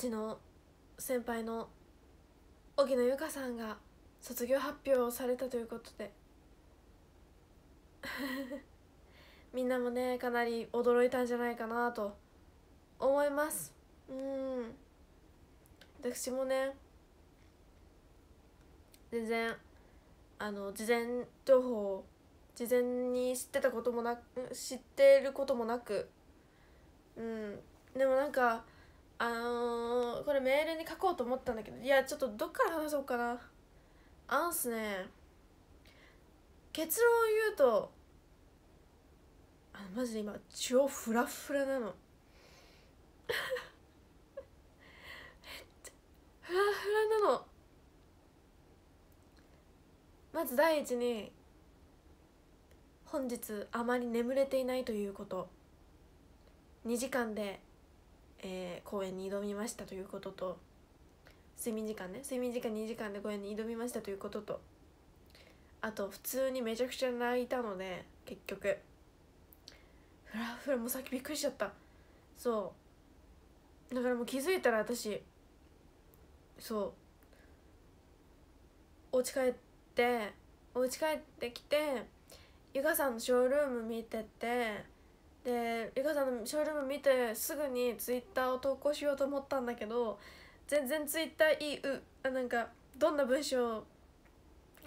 ちの先輩の荻野由香さんが卒業発表をされたということで みんなもねかなり驚いたんじゃないかなと思いますうん私もね全然あの事前情報を事前に知ってたこともなく知ってることもなくうんでもなんかあのー、これメールに書こうと思ったんだけどいやちょっとどっから話そうかなあんすね結論を言うとあマジで今超フラフラなのっフラフラなのまず第一に本日あまり眠れていないということ2時間でえー、公演に挑みましたということと睡眠時間ね睡眠時間2時間で公演に挑みましたということとあと普通にめちゃくちゃ泣いたので結局ふらふらもうさっきびっくりしちゃったそうだからもう気づいたら私そうお家帰ってお家帰ってきてゆかさんのショールーム見ててでゆかさんのショールーム見てすぐにツイッターを投稿しようと思ったんだけど全然ツイッターいいうあなんかどんな文章を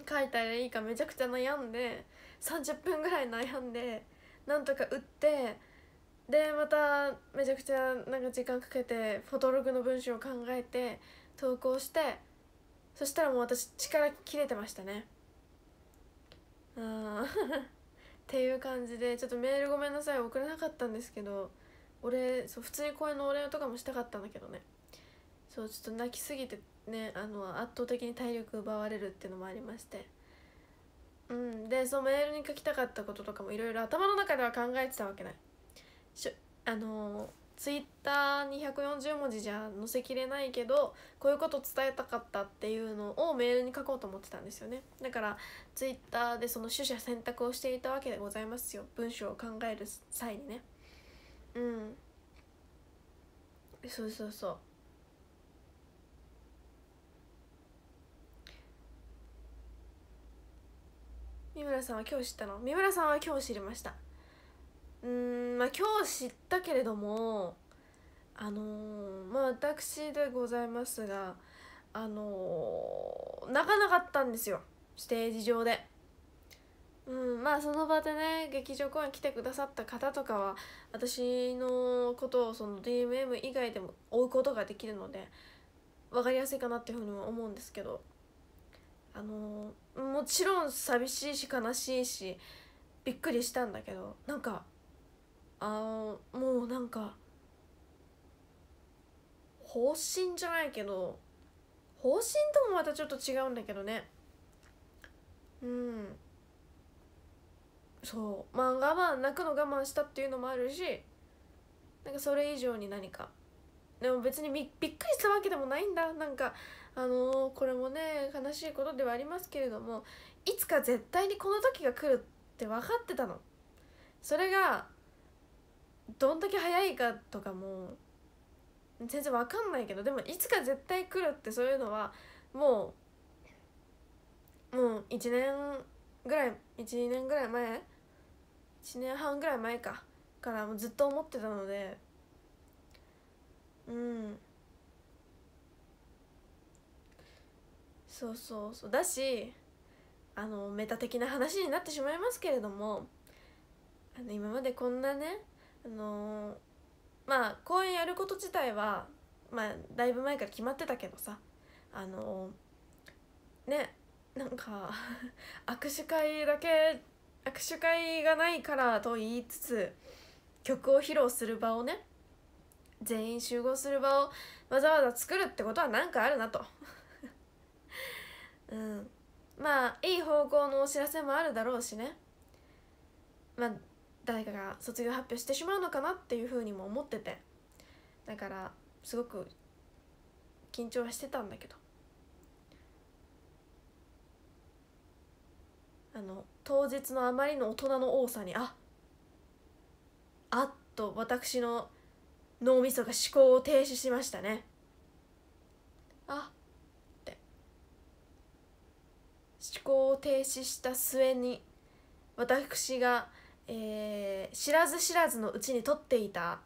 書いたらいいかめちゃくちゃ悩んで30分ぐらい悩んでなんとか打ってでまためちゃくちゃなんか時間かけてフォトログの文章を考えて投稿してそしたらもう私力切れてましたね。ああっていう感じでちょっとメールごめんなさい送れなかったんですけど俺そう普通に公演のお礼とかもしたかったんだけどねそうちょっと泣きすぎてねあの圧倒的に体力奪われるっていうのもありましてうんでそのメールに書きたかったこととかもいろいろ頭の中では考えてたわけないしあのーツイッターに140文字じゃ載せきれないけどこういうこと伝えたかったっていうのをメールに書こうと思ってたんですよねだからツイッターでその取捨選択をしていたわけでございますよ文章を考える際にねうんそうそうそう三村さんは今日知ったの三村さんは今日知りましたうんまあ今日知ったけれどもあのー、まあ私でございますがあのー、泣かなかったんですよステージ上で。うんまあその場でね劇場公演来てくださった方とかは私のことをその DMM 以外でも追うことができるので分かりやすいかなっていうふうには思うんですけどあのー、もちろん寂しいし悲しいしびっくりしたんだけどなんかあもうなんか方針じゃないけど方針ともまたちょっと違うんだけどねうんそうまあ我慢泣くの我慢したっていうのもあるしなんかそれ以上に何かでも別にびっくりしたわけでもないんだなんかあのー、これもね悲しいことではありますけれどもいつか絶対にこの時が来るって分かってたのそれがどんだけ早いかとかも全然わかんないけどでもいつか絶対来るってそういうのはもうもう1年ぐらい1年ぐらい前1年半ぐらい前かからもうずっと思ってたのでうんそうそうそうだしあのメタ的な話になってしまいますけれどもあの今までこんなねあのー、まあ公演やること自体は、まあ、だいぶ前から決まってたけどさあのー、ねなんか 握手会だけ握手会がないからと言いつつ曲を披露する場をね全員集合する場をわざわざ作るってことは何かあるなと うんまあいい方向のお知らせもあるだろうしねまあ誰かが卒業発表してしまうのかなっていうふうにも思っててだからすごく緊張はしてたんだけどあの当日のあまりの大人の多さにああっと私の脳みそが思考を停止しましたねあって思考を停止した末に私がえー、知らず知らずのうちにとっていた、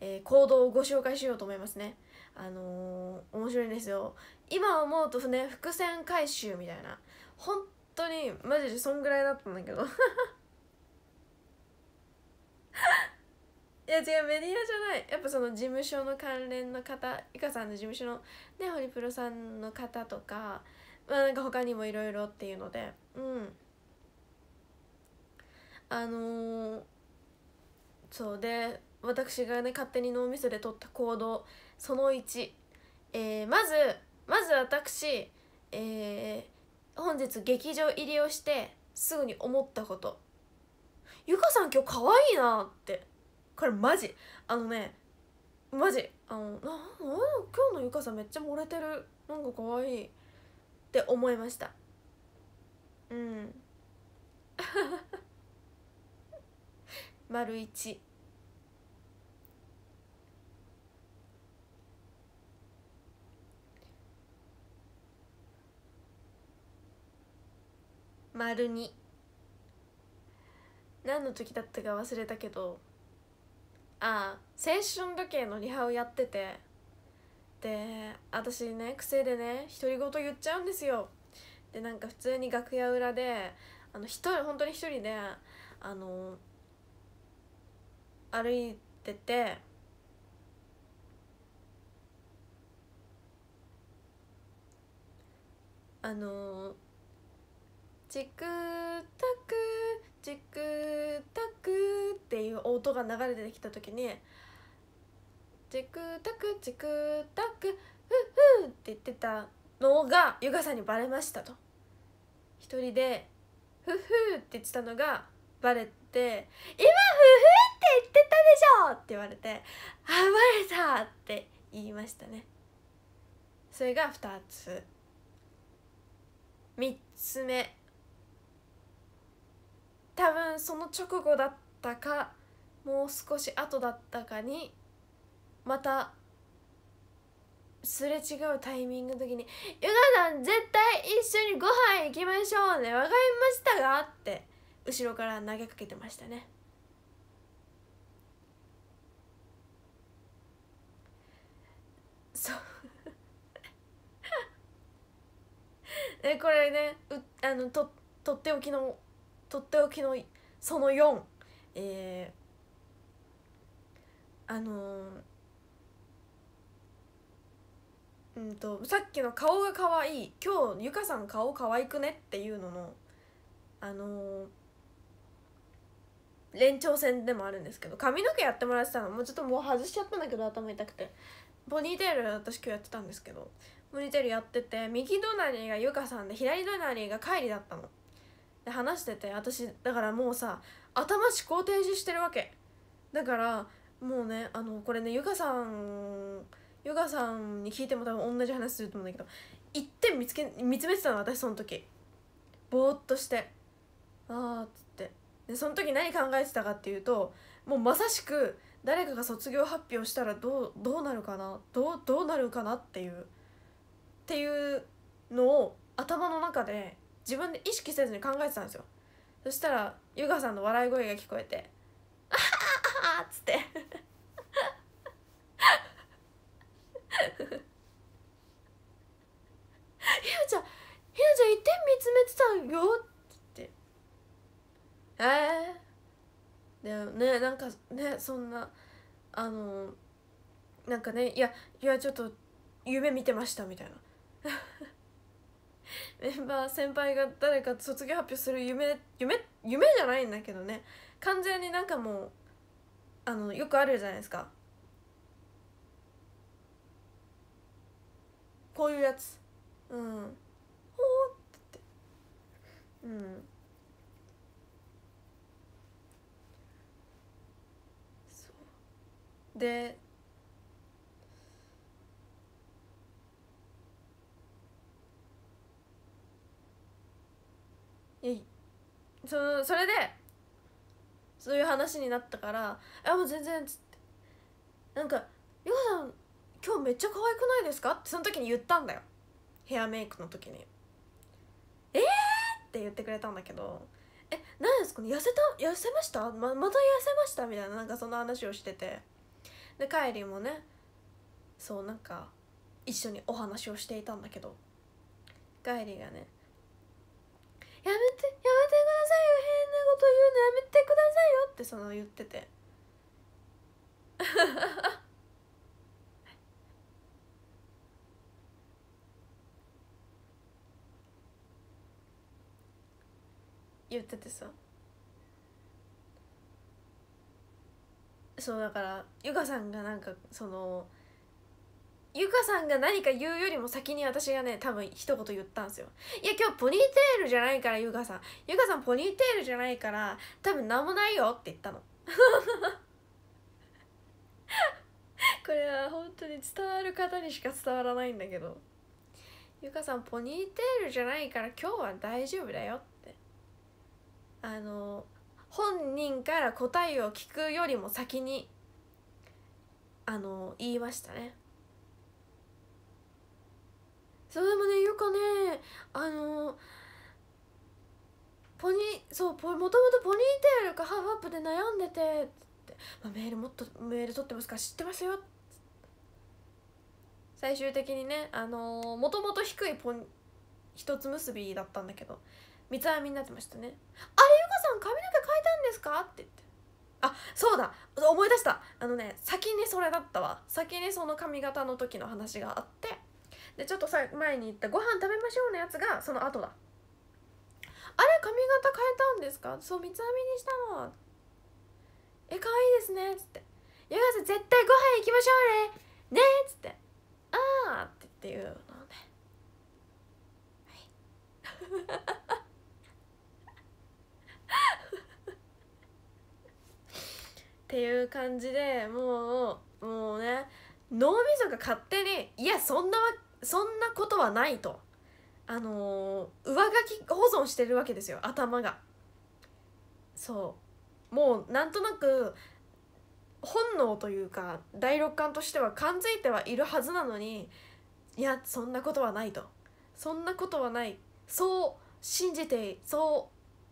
えー、行動をご紹介しようと思いますね。あのー、面白いんですよ。今思うとね伏線回収みたいな本当にマジでそんぐらいだったんだけど いや違うメディアじゃないやっぱその事務所の関連の方いかさんの事務所のねホリプロさんの方とかまあなんか他にもいろいろっていうのでうん。あのー、そうで私がね勝手に脳みそで取った行動その1、えー、まずまず私、えー、本日劇場入りをしてすぐに思ったことゆかさん今日可愛いなってこれマジあのねマジあのな今日のゆかさんめっちゃ漏れてるなんか可愛いって思いましたうん 丸一丸2何の時だったか忘れたけどああ青春時計のリハをやっててで私ね癖でね独り言言っちゃうんですよでなんか普通に楽屋裏であの一人本当に一人であの歩いててあのチクタクチクタクっていう音が流れてきた時にチクタクチクタクフッフって言ってたのがゆかさんにバレましたと一人でフッフって言ってたのがバレて今フフって言ってたでしょ!」って言われて「あバレた!」って言いましたねそれが2つ3つ目多分その直後だったかもう少し後だったかにまたすれ違うタイミングの時に「ゆかさん絶対一緒にご飯行きましょうね分かりましたが?」って後ろから投げかけてましたね。でこれねうあのととっておきのとっておきのその4えー、あのー、うんとさっきの顔が可愛い今日ゆかさん顔可愛くねっていうののあのー、連長戦でもあるんですけど髪の毛やってもらってたのもうちょっともう外しちゃったんだけど頭痛くてボニーテール私今日やってたんですけどモニタリやってて右隣がゆかさんで左隣が帰りだったので話してて私だからもうさ頭思考停止してるわけだからもうねあのこれねゆかさんゆかさんに聞いても多分同じ話すると思うんだけど一点見つけ見つめてたの私その時ぼーっとしてああっつってでその時何考えてたかっていうともうまさしく誰かが卒業発表したらどうどうなるかなどうどうなるかなっていうっていうのを頭の中で自分で意識せずに考えてたんですよそしたら優香さんの笑い声が聞こえて「あはっつって ひなちゃんひなちゃん一点見つめてたんよ」ってええー、でねなんかねそんなあのなんかね「いやいやちょっと夢見てました」みたいなメンバー先輩が誰か卒業発表する夢夢夢じゃないんだけどね完全になんかもうあのよくあるじゃないですかこういうやつうんほーってうんそうでえいそのそれでそういう話になったから「あもう全然」っつってなんか「ヨガさん今日めっちゃ可愛くないですか?」ってその時に言ったんだよヘアメイクの時に「えー!」って言ってくれたんだけど「え何ですかね痩せた痩せましたままた痩せました?」みたいななんかその話をしててで帰りもねそうなんか一緒にお話をしていたんだけど帰りがねやめてやめてくださいよ変なこと言うのやめてくださいよってその言ってて 言っててさそうだからゆかさんがなんかそのゆかさんが何か言うよりも先に私がね多分一言言ったんですよいや今日ポニーテールじゃないからゆかさんゆかさんポニーテールじゃないから多分何もないよって言ったの これは本当に伝わる方にしか伝わらないんだけどゆかさんポニーテールじゃないから今日は大丈夫だよってあの本人から答えを聞くよりも先にあの言いましたねそうでもねゆかねあのポニそうもともとポニーテールかハーフアップで悩んでてって、まあ、メールもっとメール取ってますから知ってますよ最終的にねあのもともと低いポニ一つ結びだったんだけど三つ編みになってましたね「あれゆかさん髪の毛変えたんですか?」って言ってあそうだ思い出したあのね先にそれだったわ先にその髪型の時の話があってでちょっとさ前に言った「ご飯食べましょう」のやつがその後だあれ髪型変えたんですかそう三つ編みにしたのえ可愛いですねっつって「ヨガさん絶対ご飯行きましょうねねっつって「ああ」って言って言うのねはいっていう感じでもうもうね脳みそが勝手に「いやそんなわそんなことはないとあのー、上書き保存してるわけですよ頭がそうもうなんとなく本能というか第六感としては感づいてはいるはずなのにいやそんなことはないとそんなことはないそう信じてそ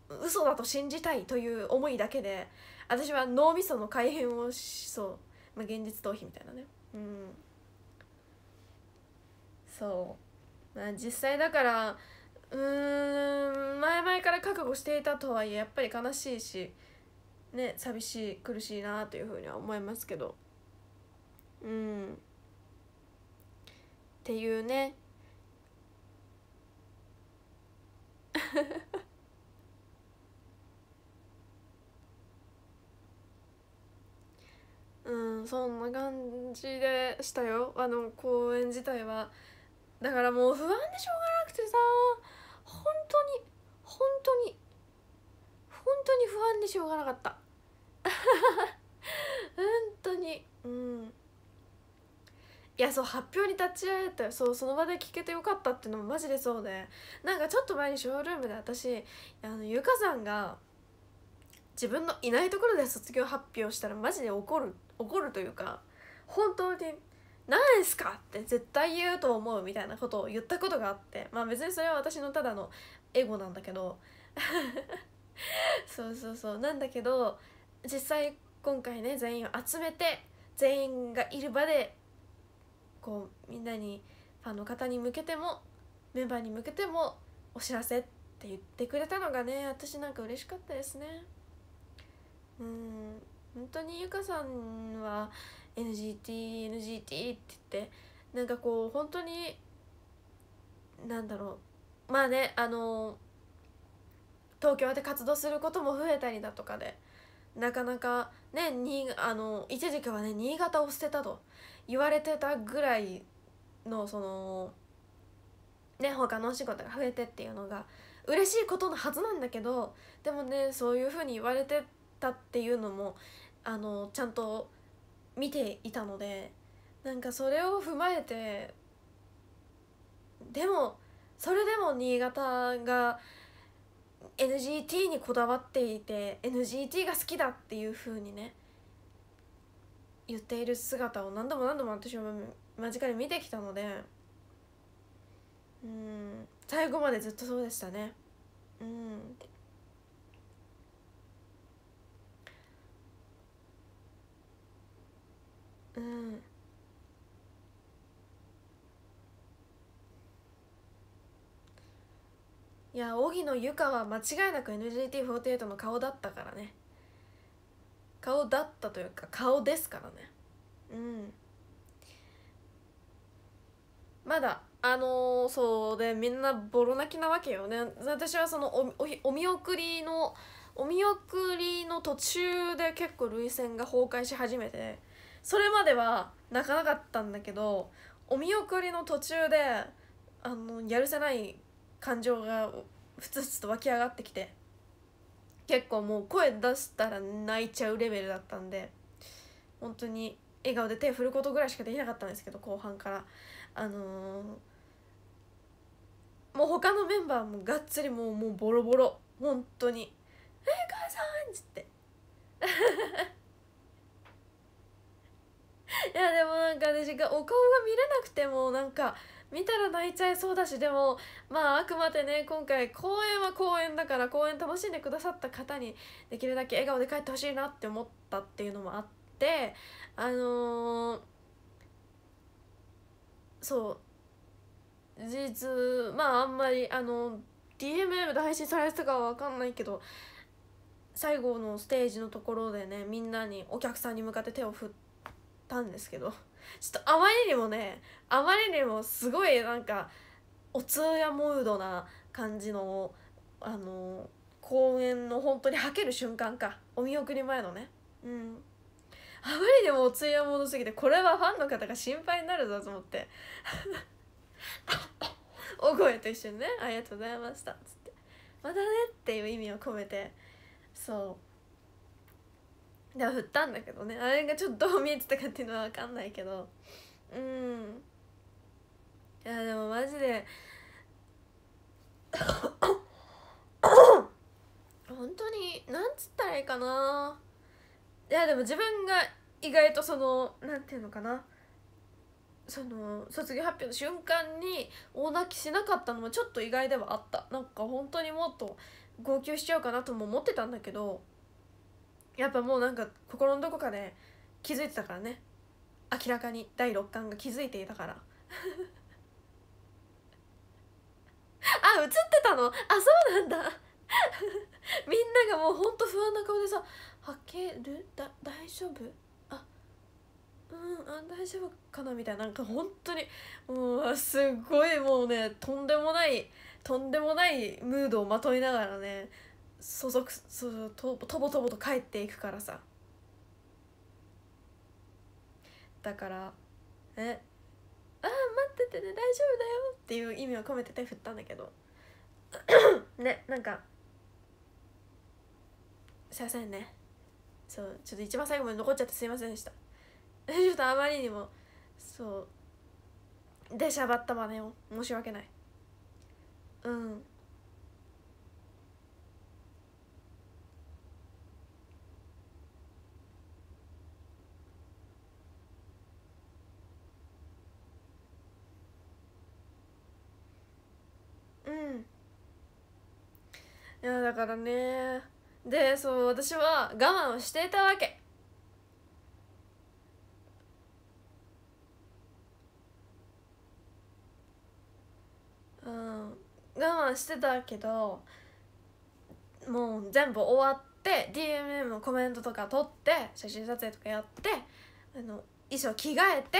う嘘だと信じたいという思いだけで私は脳みその改変をしそう、まあ、現実逃避みたいなねうんそうまあ実際だからうん前々から覚悟していたとはいえやっぱり悲しいしね寂しい苦しいなというふうには思いますけどうんっていうね うんそんな感じでしたよあの公演自体は。だからもう不安でしょうがなくてさ本当に本当に本当に不安でしょうがなかった 本当にうんいやそう発表に立ち会えたそうその場で聞けてよかったっていうのもマジでそうでなんかちょっと前にショールームで私あのゆかさんが自分のいないところで卒業発表したらマジで怒る怒るというか本当になんすかって絶対言うと思うみたいなことを言ったことがあってまあ別にそれは私のただのエゴなんだけど そうそうそうなんだけど実際今回ね全員を集めて全員がいる場でこうみんなにファンの方に向けてもメンバーに向けてもお知らせって言ってくれたのがね私なんか嬉しかったですねうん本当にゆかさんは NGTNGT NGT って言ってなんかこう本当になんだろうまあねあの東京で活動することも増えたりだとかでなかなかねにあの一時期はね新潟を捨てたと言われてたぐらいのそのね他のお仕事が増えてっていうのが嬉しいことのはずなんだけどでもねそういうふうに言われてたっていうのもあのちゃんと見ていたのでなんかそれを踏まえてでもそれでも新潟が NGT にこだわっていて NGT が好きだっていうふうにね言っている姿を何度も何度も私は間近に見てきたのでうん最後までずっとそうでしたねうんうんいや荻野由香は間違いなく NGT48 の顔だったからね顔だったというか顔ですからねうんまだあのー、そうでみんなボロ泣きなわけよね私はそのおお見送りのお見送りの途中で結構涙腺が崩壊し始めてそれまでは泣かなかったんだけどお見送りの途中であのやるせない感情がふつふつと湧き上がってきて結構もう声出したら泣いちゃうレベルだったんで本当に笑顔で手振ることぐらいしかできなかったんですけど後半からあのー、もう他のメンバーもがっつりもうもうボロボロ本当に「えー、母さん!」っつって いやでもなんか私がお顔が見れなくてもなんか見たら泣いちゃいそうだしでもまああくまでね今回公演は公演だから公演楽しんでくださった方にできるだけ笑顔で帰ってほしいなって思ったっていうのもあってあのー、そう事実まああんまりあの DMM で配信されてたかは分かんないけど最後のステージのところでねみんなにお客さんに向かって手を振って。たんですけどちょっとあまりにもねあまりにもすごいなんかお通夜ムードな感じのあの公園の本当にはける瞬間かお見送り前のねうんあまりにもお通夜モードすぎてこれはファンの方が心配になるぞと思って 大声と一緒にね「ありがとうございました」っつって「またね」っていう意味を込めてそうでは振ったんだけどねあれがちょっとどう見えてたかっていうのは分かんないけどうんいやでもマジで 本当になんつったらいいかないやでも自分が意外とそのなんていうのかなその卒業発表の瞬間に大泣きしなかったのもちょっと意外ではあったなんか本当にもっと号泣しちゃうかなとも思ってたんだけどやっぱもうなんか心のどこかで気づいてたからね明らかに第六感が気づいていたから あ映ってたのあそうなんだ みんながもうほんと不安な顔でさ「はけるだ大丈夫あうんあ大丈夫かな」みたいななんか本当にもうすごいもうねとんでもないとんでもないムードをまといながらねそぞくそぞととぼとぼと帰っていくからさだから「えああ待っててね大丈夫だよ」っていう意味を込めて手振ったんだけど ねなんか「すいませんねそうちょっと一番最後まで残っちゃってすいませんでした」ちょっとあまりにもそうでしゃばったわね申し訳ないうんうんいやだからねでそう私は我慢をしていたわけうん我慢してたけどもう全部終わって DMM のコメントとか撮って写真撮影とかやってあの衣装着替えて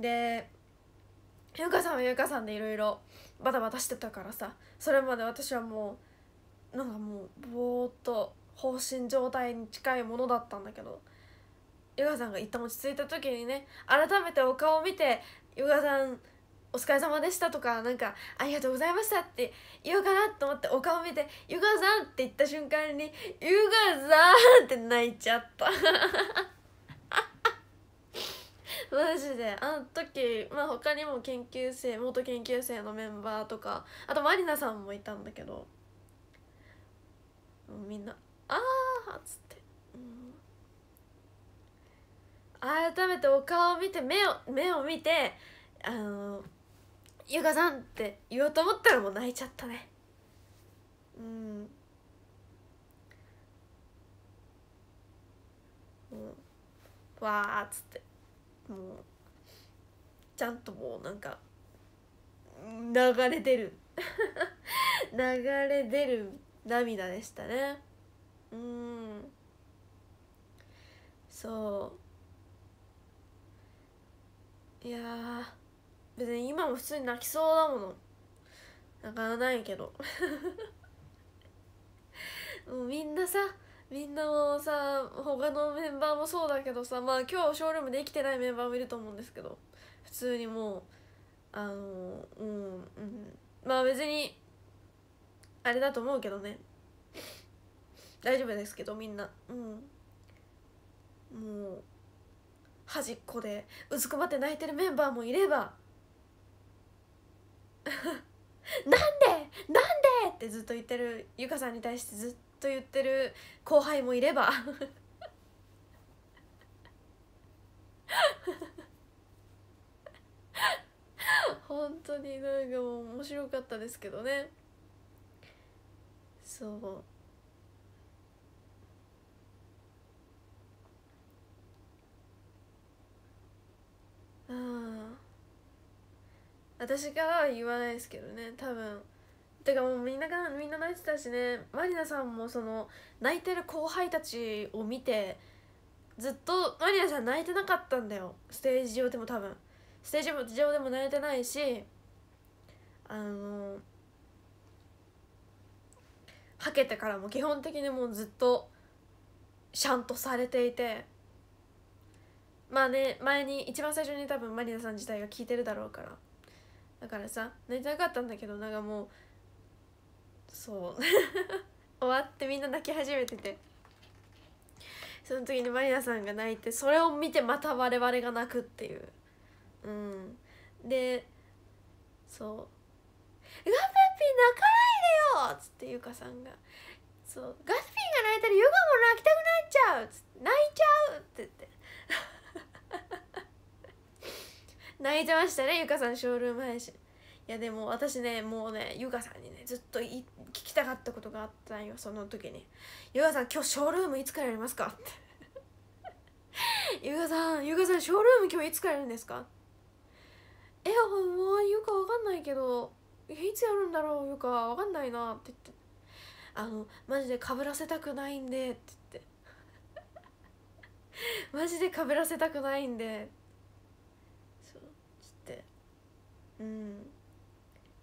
で優香さんは優香さんでいろいろバタバタしてたからさそれまで私はもうなんかもうぼーっと放心状態に近いものだったんだけど優香さんが一旦落ち着いた時にね改めてお顔を見て優香さんお疲れ様でしたとかなんかありがとうございましたって言おうかなと思ってお顔見て「ゆかさん」って言った瞬間に「ゆかさん」って泣いちゃったマジであの時、まあ、他にも研究生元研究生のメンバーとかあとまりなさんもいたんだけどみんな「ああ」っつって、うん、改めてお顔を見て目を目を見て「あのゆかさん」って言おうと思ったらもう泣いちゃったねうんうんわーっつってもうちゃんともうなんか流れ出る 流れ出る涙でしたねうんそういや別に今も普通に泣きそうだものなかなかないけど もうみんなさみんなもさ他のメンバーもそうだけどさまあ今日ショールームで生きてないメンバーもいると思うんですけど普通にもうあのうんうんまあ別にあれだと思うけどね大丈夫ですけどみんなうんもう端っこでうずくまって泣いてるメンバーもいれば なんでなんでってずっと言ってるゆかさんに対してずっと言ってる後輩もいれば 本当になんかもう面白かったですけどねそうあ私からは言わないですけどね多分てかもうみんながみんな泣いてたしねまりなさんもその泣いてる後輩たちを見てずっとまりなさん泣いてなかったんだよステージ上でも多分ステージ上でも泣いてないしあのはけてからも基本的にもうずっとシャンとされていてまあね前に一番最初に多分まりなさん自体が聞いてるだろうからだからさ泣いてなかったんだけどなんかもうそう 終わってみんな泣き始めててその時にマリナさんが泣いてそれを見てまた我々が泣くっていううんでそう「ガッピン泣かないでよ!」っつってゆかさんが「そうガッピーが泣いたらヨガも泣きたくなっちゃう!」っつって「泣いちゃう!」って言って 泣いてましたねゆかさんショールーム配信いやでも私ねもうね優香さんにねずっと聞きたかったことがあったんよその時に「優香さん今日ショールームいつからやりますか?」って「優香さん優香さんショールーム今日いつからやるんですかえ」えもう優香わかんないけどいつやるんだろう優香わかんないなって言って「あのマジでかぶらせたくないんで」って言って「マジでかぶらせたくないんで」そうつってうん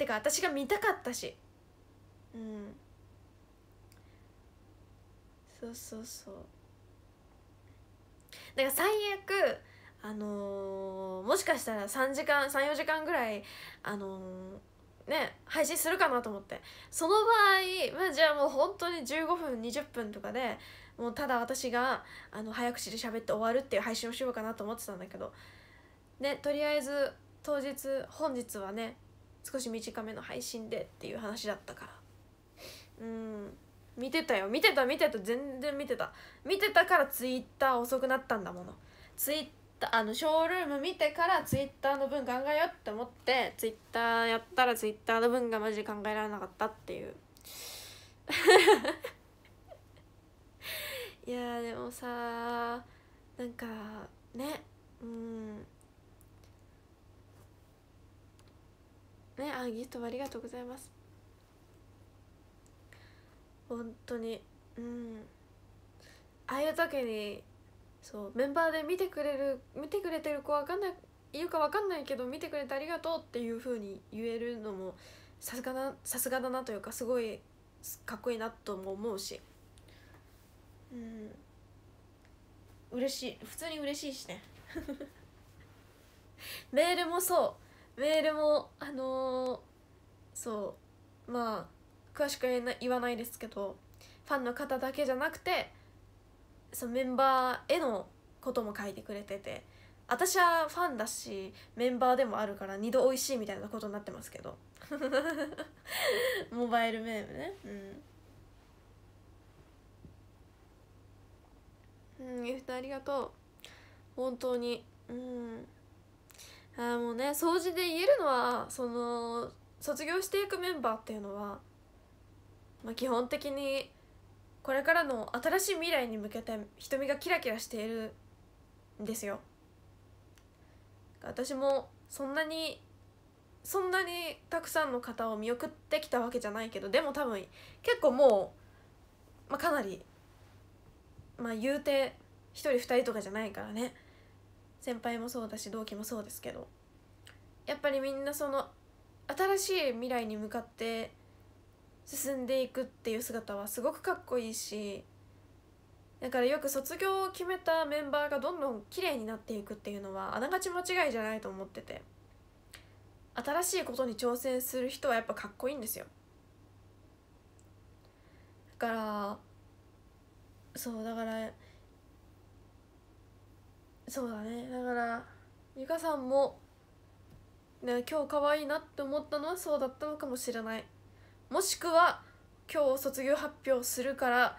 てか私が見たかったしうんそうそうそうだから最悪あのー、もしかしたら3時間34時間ぐらいあのー、ね配信するかなと思ってその場合、まあ、じゃあもう本当に15分20分とかでもうただ私があの早口で喋って終わるっていう配信をしようかなと思ってたんだけどねとりあえず当日本日はね少し短めの配信でっていう話だったからうん見てたよ見てた見てた全然見てた見てたからツイッター遅くなったんだものツイッターあのショールーム見てからツイッターの分考えようって思ってツイッターやったらツイッターの分がマジで考えられなかったっていう いやでもさなんかねうんねあギフトもありがとうございます本当にうんああいう時にそうメンバーで見てくれる見てくれてる子わかんない言うかわかんないけど見てくれてありがとうっていうふうに言えるのもさすがなさすがだなというかすごいかっこいいなとも思うしうん嬉しい普通に嬉しいしね メールもそうメールもあのー、そうまあ詳しく言わないですけどファンの方だけじゃなくてそのメンバーへのことも書いてくれてて私はファンだしメンバーでもあるから二度おいしいみたいなことになってますけど モバイルメールねうんうんギフトありがとう本当にうんあもうね掃除で言えるのはその卒業していくメンバーっていうのは、まあ、基本的にこれからの新しい未来に向けて瞳がキラキラしているんですよ。私もそんなにそんなにたくさんの方を見送ってきたわけじゃないけどでも多分結構もう、まあ、かなり、まあ、言うて1人2人とかじゃないからね先輩もそうだし同期もそうですけどやっぱりみんなその新しい未来に向かって進んでいくっていう姿はすごくかっこいいしだからよく卒業を決めたメンバーがどんどん綺麗になっていくっていうのはあながち間違いじゃないと思ってて新しいことに挑戦する人はやっぱかっこいいんですよだからそうだからそうだねだからゆ香さんも、ね、今日可愛いなって思ったのはそうだったのかもしれないもしくは今日卒業発表するから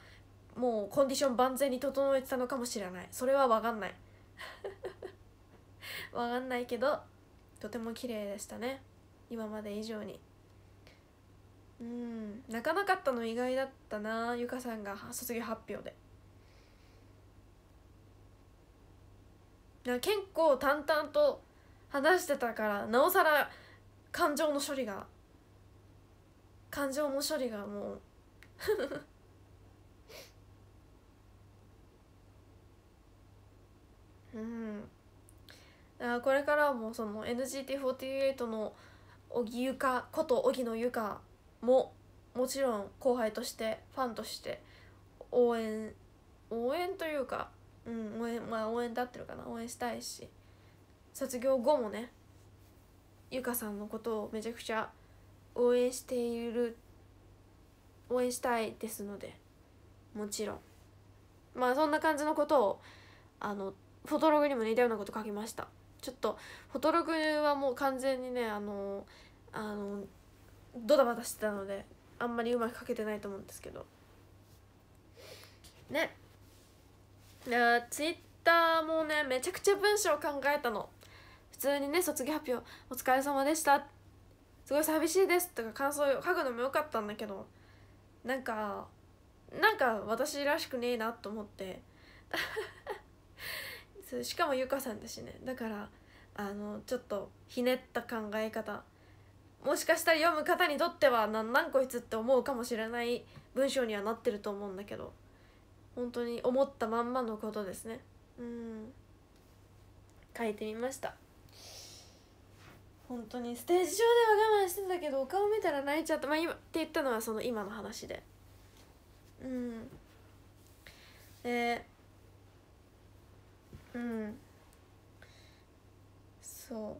もうコンディション万全に整えてたのかもしれないそれは分かんない分 かんないけどとても綺麗でしたね今まで以上にうん泣かなかったの意外だったなゆかさんが卒業発表で結構淡々と話してたからなおさら感情の処理が感情の処理がもう うんあこれからもその NGT48 の荻ゆかこと荻野ゆかももちろん後輩としてファンとして応援応援というかうん応援まあ応援だってるかな応援したいし卒業後もねゆかさんのことをめちゃくちゃ応援している応援したいですのでもちろんまあそんな感じのことをあのフォトログにも似たようなこと書きましたちょっとフォトログはもう完全にねあのあのドタバタしてたのであんまりうまく書けてないと思うんですけどねやツイッターもねめちゃくちゃ文章考えたの普通にね卒業発表「お疲れ様でした」「すごい寂しいです」とか感想を書くのもよかったんだけどなんかなんか私らしくねえなと思って しかもゆかさんだしねだからあのちょっとひねった考え方もしかしたら読む方にとっては何こいつって思うかもしれない文章にはなってると思うんだけど本当に思ったまんまのことですねうん書いてみました本当にステージ上では我慢してたけどお顔見たら泣いちゃったまあ今って言ったのはその今の話でうんでうんそ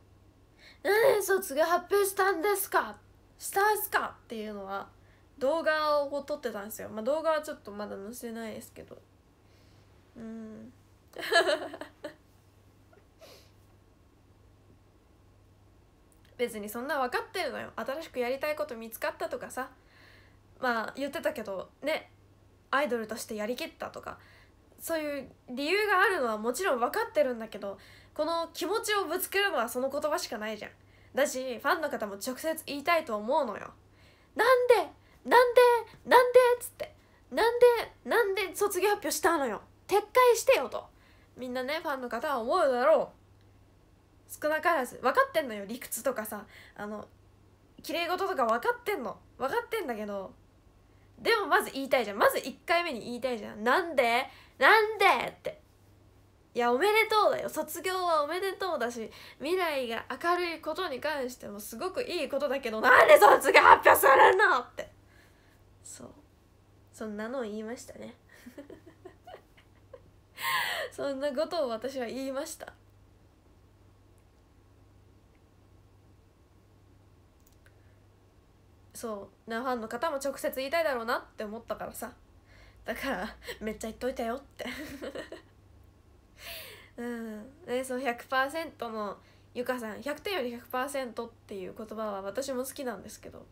う「何で卒業発表したんですかしたんすか?」っていうのは動画を撮ってたんですよ、まあ、動画はちょっとまだ載せないですけどうん 別にそんな分かってるのよ新しくやりたいこと見つかったとかさまあ言ってたけどねアイドルとしてやりきったとかそういう理由があるのはもちろん分かってるんだけどこの気持ちをぶつけるのはその言葉しかないじゃんだしファンの方も直接言いたいと思うのよなんでなんでなんでっつってなんでなんで卒業発表したのよ撤回してよとみんなねファンの方は思うだろう少なからず分かってんのよ理屈とかさあの綺麗事とか分かってんの分かってんだけどでもまず言いたいじゃんまず1回目に言いたいじゃんなんでなんでっていやおめでとうだよ卒業はおめでとうだし未来が明るいことに関してもすごくいいことだけどなんで卒業発表するのってそうそんなのを言いましたね そんなことを私は言いましたそうなファンの方も直接言いたいだろうなって思ったからさだからめっちゃ言っといたよって うんねそう100%のゆかさん100点より100%っていう言葉は私も好きなんですけど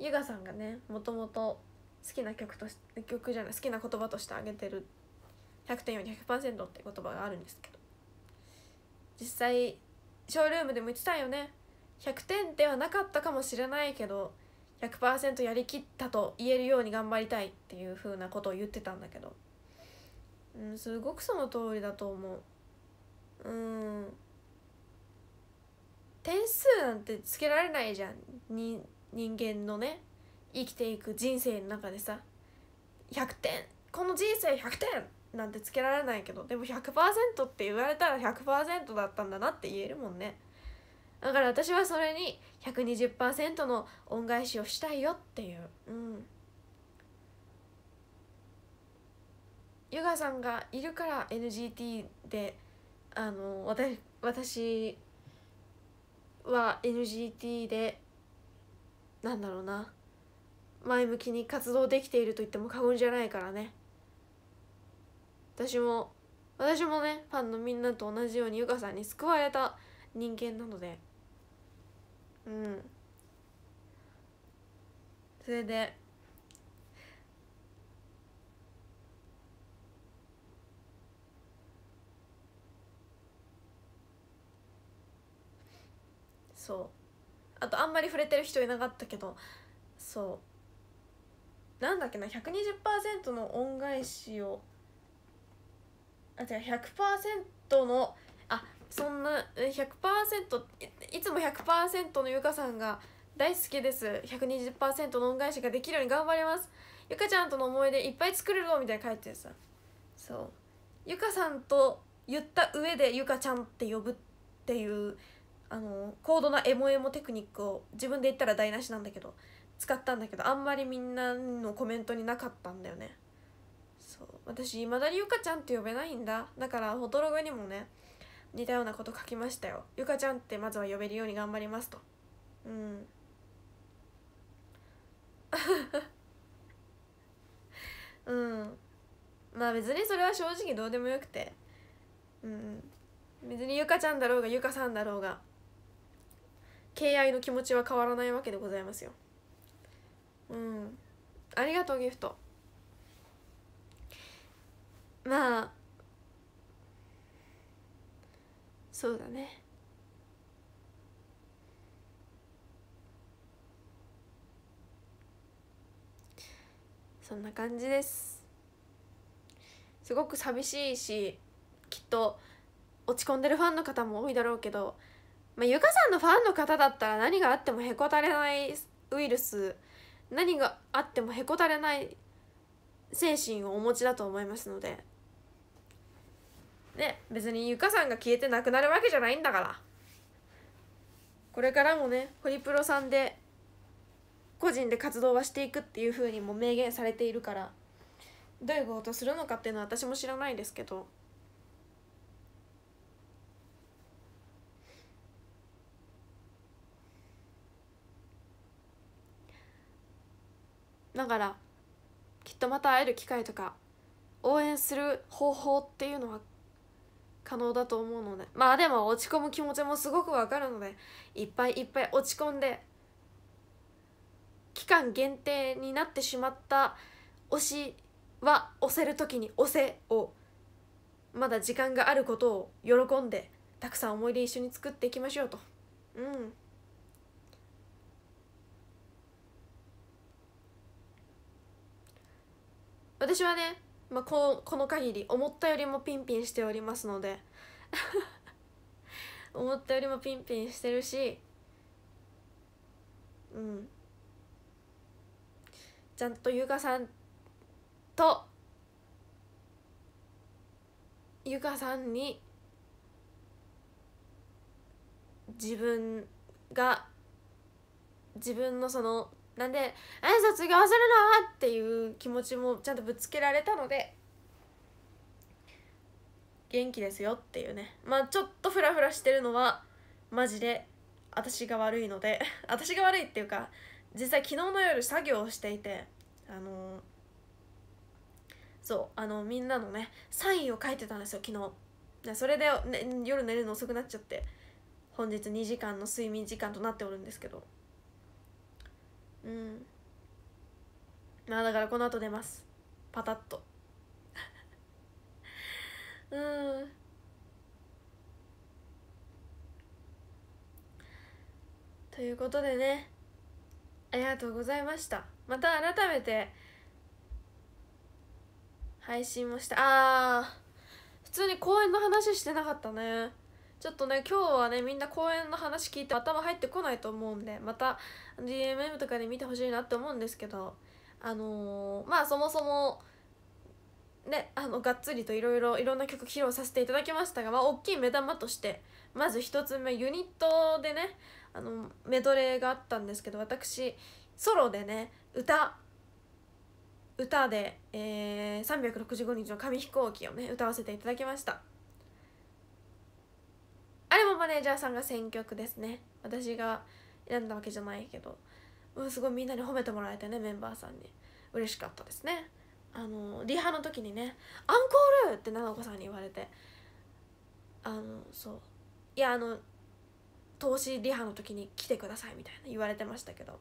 ゆがさんがねもともと好きな曲と曲じゃない好きな言葉としてあげてる100点より100%って言葉があるんですけど実際ショールームでも言ってたよね100点ではなかったかもしれないけど100%やりきったと言えるように頑張りたいっていうふうなことを言ってたんだけどうんすごくその通りだと思ううん点数なんてつけられないじゃん人間のね生きていく人生の中でさ100点この人生100点なんてつけられないけどでも100%って言われたら100%だったんだなって言えるもんねだから私はそれに120%の恩返しをしたいよっていううんゆがさんがいるから NGT であの私私は NGT でなんだろうな前向きに活動できていると言っても過言じゃないからね私も私もねファンのみんなと同じようにゆかさんに救われた人間なのでうんそれでそうあとあんまり触れてる人いなかったけどそうなんだっけな120%の恩返しをあ違う100%のあそんな100%いいつも100%のゆかさんが大好きです120%の恩返しができるように頑張りますゆかちゃんとの思い出いっぱい作れるぞみたいに書いてさそうゆかさんと言った上でゆかちゃんって呼ぶっていうあの高度なエモエモテクニックを自分で言ったら台無しなんだけど使ったんだけどあんまりみんなのコメントになかったんだよねそう私いまだにゆかちゃんって呼べないんだだからフォトログにもね似たようなこと書きましたよゆかちゃんってまずは呼べるように頑張りますとうん うんまあ別にそれは正直どうでもよくてうん別にゆかちゃんだろうがゆかさんだろうが敬愛の気持ちは変わらないわけでございますようんありがとうギフトまあそうだねそんな感じですすごく寂しいしきっと落ち込んでるファンの方も多いだろうけどまあ、ゆかさんのファンの方だったら何があってもへこたれないウイルス何があってもへこたれない精神をお持ちだと思いますのでね別にゆかさんが消えてなくなるわけじゃないんだからこれからもねホリプロさんで個人で活動はしていくっていうふうにも明言されているからどういうことするのかっていうのは私も知らないですけどながらきっとまた会える機会とか応援する方法っていうのは可能だと思うのでまあでも落ち込む気持ちもすごくわかるのでいっぱいいっぱい落ち込んで期間限定になってしまった推しは押せる時に押せをまだ時間があることを喜んでたくさん思い出一緒に作っていきましょうとうん。私はね、まあ、ここの限り思ったよりもピンピンしておりますので 思ったよりもピンピンしてるしうんちゃんと由香さんと由香さんに自分が自分のそのなんで「え卒業するの?」っていう気持ちもちゃんとぶつけられたので元気ですよっていうねまあちょっとフラフラしてるのはマジで私が悪いので 私が悪いっていうか実際昨日の夜作業をしていてあのー、そうあのみんなのねサインを書いてたんですよ昨日それで、ね、夜寝るの遅くなっちゃって本日2時間の睡眠時間となっておるんですけどうんまあだからこの後出ますパタッと うんということでねありがとうございましたまた改めて配信もしたああ普通に公演の話してなかったねちょっとね今日はねみんな公演の話聞いて頭入ってこないと思うんでまた DMM とかで見てほしいなって思うんですけどあのー、まあそもそもねあのがっつりといろいろいろんな曲披露させていただきましたが、まあ、大きい目玉としてまず1つ目ユニットでねあのメドレーがあったんですけど私ソロでね歌歌で、えー、365日の紙飛行機をね歌わせていただきましたあれもマネージャーさんが選曲ですね私が選んだわけじゃないけど、うん、すごいみんなに褒めてもらえてねメンバーさんに嬉しかったですねあのリハの時にね「アンコール!」って菜々子さんに言われてあのそういやあの投資リハの時に来てくださいみたいな言われてましたけど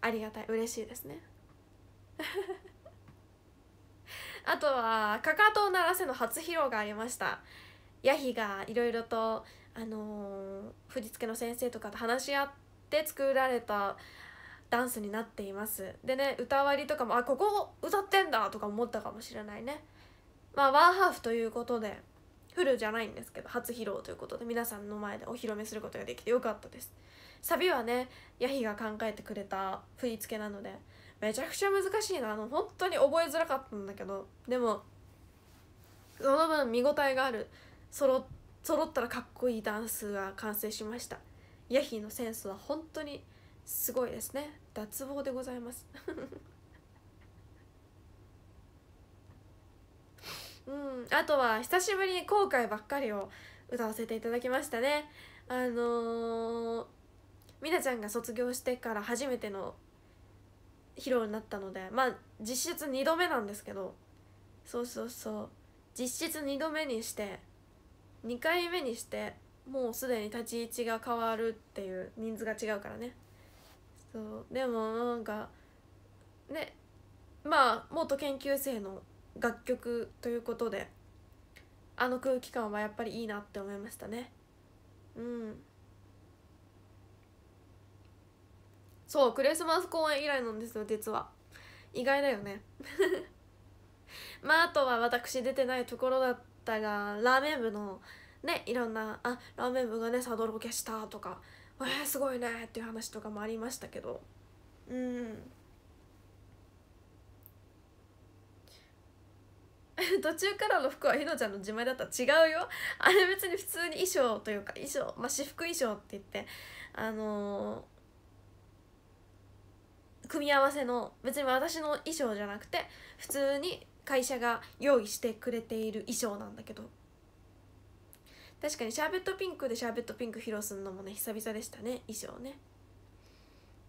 ありがたい嬉しいですね あとはかかとを鳴らせの初披露がありましたヤヒがいろいろと、あのー、振り付けの先生とかと話し合っで作られたダンスになっていますでね歌割りとかもあここ歌ってんだとか思ったかもしれないねまあワンハーフということでフルじゃないんですけど初披露ということで皆さんの前でお披露目することができてよかったですサビはねヤヒが考えてくれた振り付けなのでめちゃくちゃ難しいなあの本当に覚えづらかったんだけどでもその分見応えがあるそろ揃ったらかっこいいダンスが完成しましたヤヒのセンスは本当にすごいですね脱帽でございます うんあとは久しぶりに「後悔ばっかり」を歌わせていただきましたねあのー、みなちゃんが卒業してから初めての披露になったのでまあ実質2度目なんですけどそうそうそう実質2度目にして2回目にしてもうすでに立ち位置が変わるっていう人数が違うからねそうでもなんかねまあ元研究生の楽曲ということであの空気感はやっぱりいいなって思いましたねうんそうクリスマス公演以来なんですよ実は意外だよね まああとは私出てないところだったがラーメン部のねいろんなあラーメン部がねサドロケしたとかえー、すごいねっていう話とかもありましたけどうん 途中からの服はひのちゃんの自前だったら違うよあれ別に普通に衣装というか衣装、まあ、私服衣装って言ってあのー、組み合わせの別に私の衣装じゃなくて普通に会社が用意してくれている衣装なんだけど確かにシャーベットピンクでシャーベットピンク披露するのもね久々でしたね衣装ね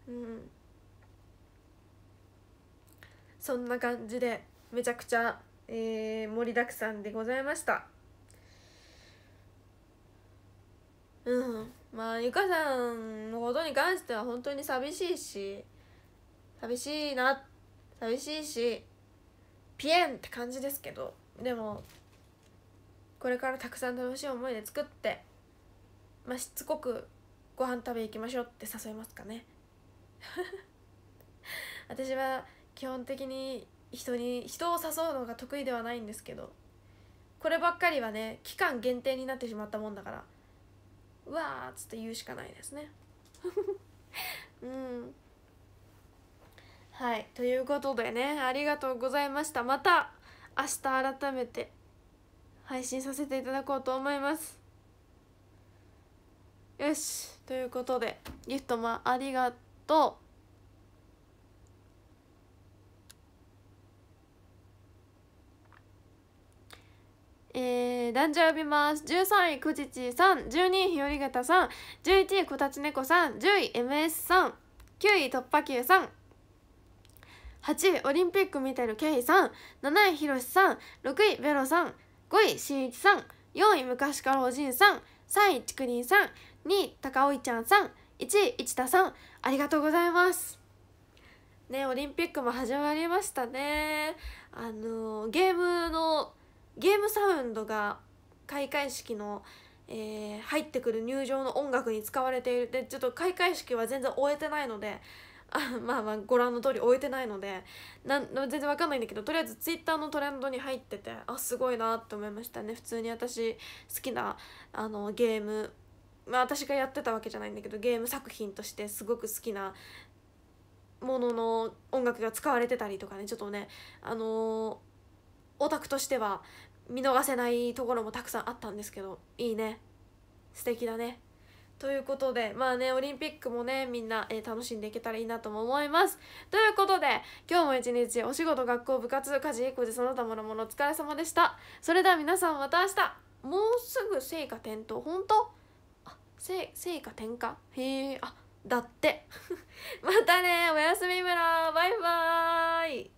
うんそんな感じでめちゃくちゃ、えー、盛りだくさんでございましたうんまあゆかさんのことに関しては本当に寂しいし寂しいな寂しいしピエンって感じですけどでもこれからたくさん楽しい思い出作って、まあ、しつこくご飯食べ行きましょうって誘いますかね 私は基本的に人に人を誘うのが得意ではないんですけどこればっかりはね期間限定になってしまったもんだからうわーっつって言うしかないですね うんはいということでねありがとうございましたまた明日改めて配信させていただこうと思いますよしということでギフトもありがとうえー、男女呼びます。13位、くじちさん。12位、ひよりがたさん。11位、こたちねこさん。10位、MS さん。9位、突破球さん。8位、オリンピック見てるけいさん。7位、ひろしさん。6位、ベロさん。5位しんいちさん4位昔からおじいさん3位ちくりんさん2位高尾ちゃんさん1位一田さんありがとうございますねオリンピックも始まりましたねあのゲームのゲームサウンドが開会式の、えー、入ってくる入場の音楽に使われているでちょっと開会式は全然終えてないのであ まあまあご覧の通り終えてないのでなん全然わかんないんだけどとりあえずツイッターのトレンドに入っててあすごいなって思いましたね普通に私好きなあのゲームまあ私がやってたわけじゃないんだけどゲーム作品としてすごく好きなものの音楽が使われてたりとかねちょっとねあのー、オタクとしては見逃せないところもたくさんあったんですけどいいね素敵だねということでまあねオリンピックもねみんな、えー、楽しんでいけたらいいなとも思いますということで今日も一日お仕事学校部活家事育児その他もろもろお疲れ様でしたそれでは皆さんまた明日もうすぐ成果点灯本当あ成聖果点火へえあだって またねおやすみ村バイバーイ